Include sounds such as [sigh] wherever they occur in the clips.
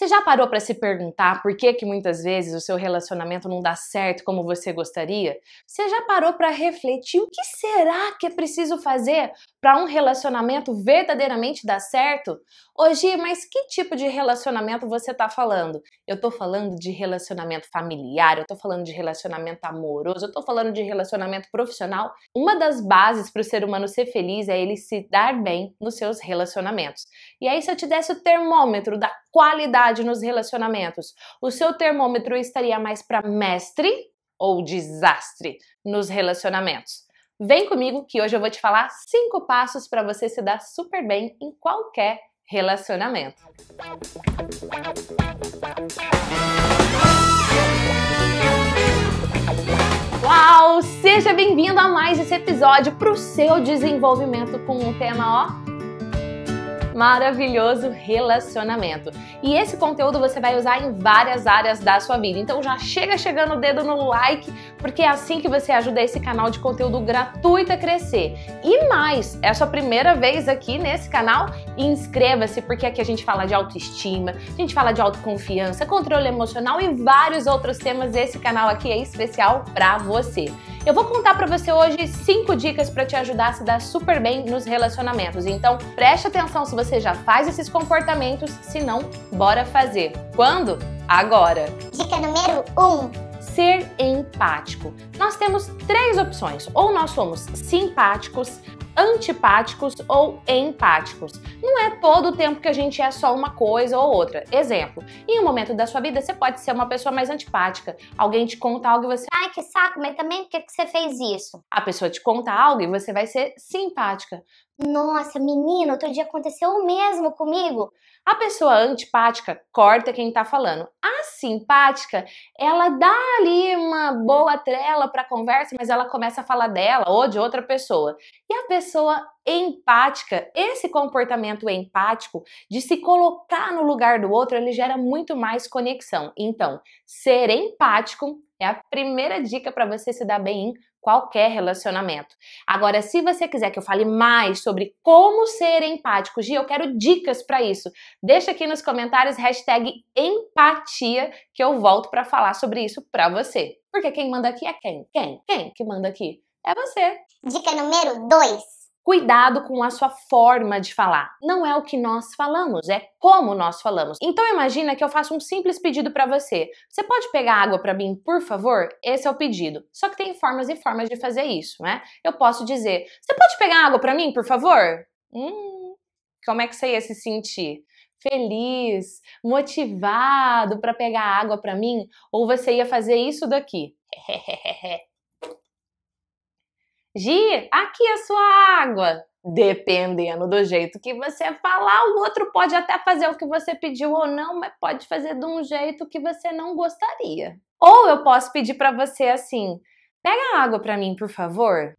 Você já parou para se perguntar por que que muitas vezes o seu relacionamento não dá certo como você gostaria? Você já parou para refletir o que será que é preciso fazer para um relacionamento verdadeiramente dar certo? Hoje, mas que tipo de relacionamento você está falando? Eu estou falando de relacionamento familiar, eu estou falando de relacionamento amoroso, eu estou falando de relacionamento profissional. Uma das bases para o ser humano ser feliz é ele se dar bem nos seus relacionamentos. E aí se eu te desse o termômetro da qualidade nos relacionamentos, o seu termômetro estaria mais para mestre ou desastre nos relacionamentos. Vem comigo que hoje eu vou te falar cinco passos para você se dar super bem em qualquer relacionamento. Uau! Seja bem-vindo a mais esse episódio para o seu desenvolvimento com um tema ó maravilhoso relacionamento. E esse conteúdo você vai usar em várias áreas da sua vida. Então já chega chegando o dedo no like, porque é assim que você ajuda esse canal de conteúdo gratuito a crescer. E mais, é a sua primeira vez aqui nesse canal, inscreva-se, porque aqui a gente fala de autoestima, a gente fala de autoconfiança, controle emocional e vários outros temas. Esse canal aqui é especial para você. Eu vou contar para você hoje cinco dicas para te ajudar a se dar super bem nos relacionamentos. Então, preste atenção se você já faz esses comportamentos, se não, bora fazer. Quando? Agora. Dica número 1. Um ser empático. Nós temos três opções: ou nós somos simpáticos, antipáticos ou empáticos. Não é todo o tempo que a gente é só uma coisa ou outra. Exemplo, em um momento da sua vida você pode ser uma pessoa mais antipática. Alguém te conta algo e você. Ai, que saco, mas também por que, que você fez isso? A pessoa te conta algo e você vai ser simpática. Nossa, menina, outro dia aconteceu o mesmo comigo. A pessoa antipática corta quem tá falando. A simpática, ela dá ali uma boa trela pra conversa, mas ela começa a falar dela ou de outra pessoa. E a pessoa empática, esse comportamento empático de se colocar no lugar do outro, ele gera muito mais conexão. Então, ser empático é a primeira dica para você se dar bem em qualquer relacionamento. Agora, se você quiser que eu fale mais sobre como ser empático, Gi, eu quero dicas para isso. Deixa aqui nos comentários hashtag empatia que eu volto para falar sobre isso para você. Porque quem manda aqui é quem? Quem? Quem que manda aqui? É você. Dica número 2 Cuidado com a sua forma de falar. Não é o que nós falamos, é como nós falamos. Então imagina que eu faço um simples pedido para você. Você pode pegar água para mim, por favor? Esse é o pedido. Só que tem formas e formas de fazer isso, né? Eu posso dizer: "Você pode pegar água para mim, por favor?" Hum, como é que você ia se sentir? feliz, motivado para pegar água para mim, ou você ia fazer isso daqui. [laughs] Gi, aqui é a sua água. Dependendo do jeito que você falar, o outro pode até fazer o que você pediu ou não, mas pode fazer de um jeito que você não gostaria. Ou eu posso pedir para você assim: pega a água para mim, por favor.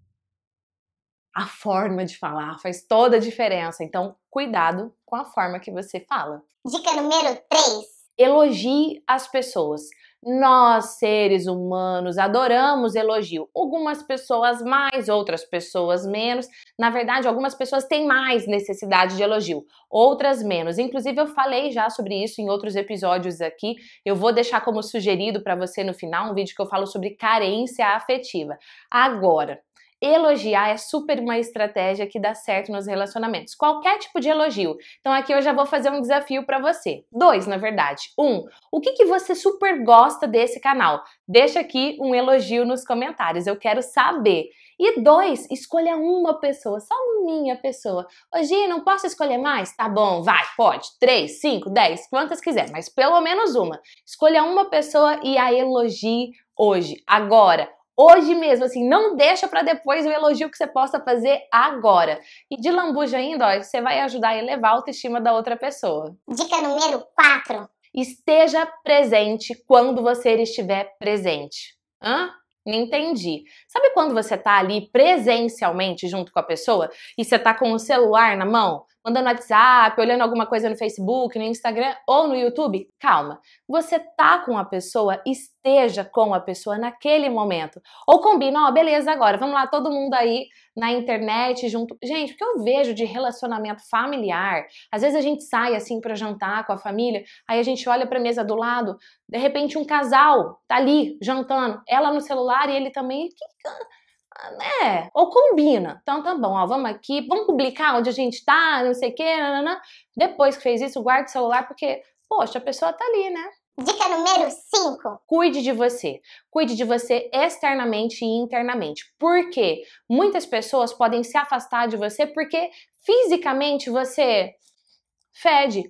A forma de falar faz toda a diferença, então cuidado com a forma que você fala. Dica número 3: elogie as pessoas. Nós, seres humanos, adoramos elogio. Algumas pessoas mais, outras pessoas menos. Na verdade, algumas pessoas têm mais necessidade de elogio, outras menos. Inclusive, eu falei já sobre isso em outros episódios aqui. Eu vou deixar como sugerido para você no final um vídeo que eu falo sobre carência afetiva. Agora, Elogiar é super uma estratégia que dá certo nos relacionamentos. Qualquer tipo de elogio. Então aqui eu já vou fazer um desafio para você. Dois, na verdade. Um, o que, que você super gosta desse canal? Deixa aqui um elogio nos comentários. Eu quero saber. E dois, escolha uma pessoa, só minha pessoa. Hoje não posso escolher mais? Tá bom, vai, pode. Três, cinco, dez, quantas quiser, mas pelo menos uma. Escolha uma pessoa e a elogie hoje, agora hoje mesmo, assim, não deixa para depois o elogio que você possa fazer agora. E de lambuja ainda, ó, você vai ajudar a elevar a autoestima da outra pessoa. Dica número 4. Esteja presente quando você estiver presente. Hã? Não entendi. Sabe quando você tá ali presencialmente junto com a pessoa e você tá com o celular na mão? mandando WhatsApp, olhando alguma coisa no Facebook, no Instagram ou no YouTube, calma. Você tá com a pessoa, esteja com a pessoa naquele momento. Ou combina, ó, oh, beleza, agora vamos lá, todo mundo aí na internet junto. Gente, o que eu vejo de relacionamento familiar? Às vezes a gente sai assim para jantar com a família, aí a gente olha para mesa do lado, de repente um casal tá ali jantando, ela no celular e ele também. Que é, ou combina. Então tá bom, ó, vamos aqui, vamos publicar onde a gente tá, não sei o quê, Depois que fez isso, guarda o celular, porque, poxa, a pessoa tá ali, né? Dica número 5. Cuide de você. Cuide de você externamente e internamente. Por quê? Muitas pessoas podem se afastar de você porque fisicamente você fede,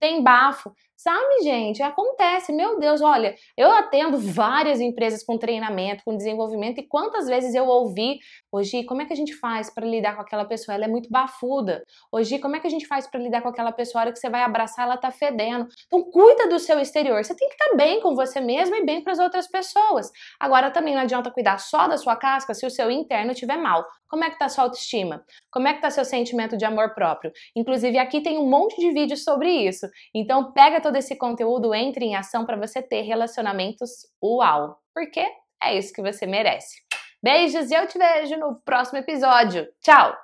tem bafo, Sabe, gente? Acontece. Meu Deus, olha, eu atendo várias empresas com treinamento, com desenvolvimento, e quantas vezes eu ouvi, hoje, como é que a gente faz para lidar com aquela pessoa? Ela é muito bafuda. Hoje, como é que a gente faz para lidar com aquela pessoa? A hora que você vai abraçar, ela tá fedendo. Então, cuida do seu exterior. Você tem que estar tá bem com você mesmo e bem para as outras pessoas. Agora, também não adianta cuidar só da sua casca se o seu interno estiver mal. Como é que tá a sua autoestima? Como é que tá seu sentimento de amor próprio? Inclusive, aqui tem um monte de vídeos sobre isso. Então, pega toda todo esse conteúdo entre em ação para você ter relacionamentos uau. Porque é isso que você merece. Beijos e eu te vejo no próximo episódio. Tchau!